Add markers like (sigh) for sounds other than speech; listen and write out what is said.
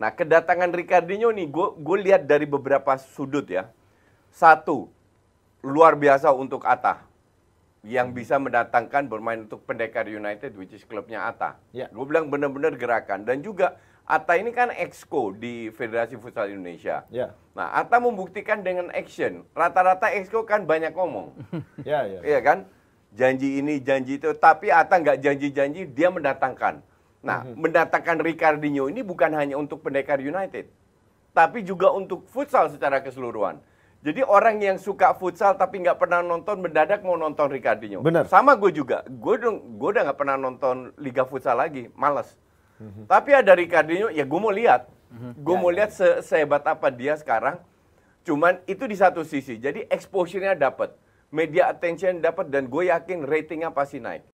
Nah, kedatangan Ricardinho nih, gue lihat dari beberapa sudut ya. Satu, luar biasa untuk Atta yang bisa mendatangkan bermain untuk pendekar United, which is klubnya Atta. Ya. Gue bilang benar-benar gerakan dan juga Atta ini kan exco di Federasi Futsal Indonesia. Ya. Nah, Atta membuktikan dengan action. Rata-rata exco kan banyak ngomong. Iya (laughs) ya iya kan? Janji ini, janji itu. Tapi Atta nggak janji-janji, dia mendatangkan Nah, mm-hmm. mendatangkan Ricardinho ini bukan hanya untuk pendekar United, tapi juga untuk futsal secara keseluruhan. Jadi orang yang suka futsal tapi nggak pernah nonton mendadak mau nonton Ricardinho. Benar. Sama gue juga. Gue dong, gue udah nggak pernah nonton Liga Futsal lagi, males. Mm-hmm. Tapi ada Ricardinho, ya gue mau lihat. Mm-hmm. Gue ya, mau ya. lihat sehebat apa dia sekarang. Cuman itu di satu sisi. Jadi exposure-nya dapat, media attention dapat dan gue yakin ratingnya pasti naik.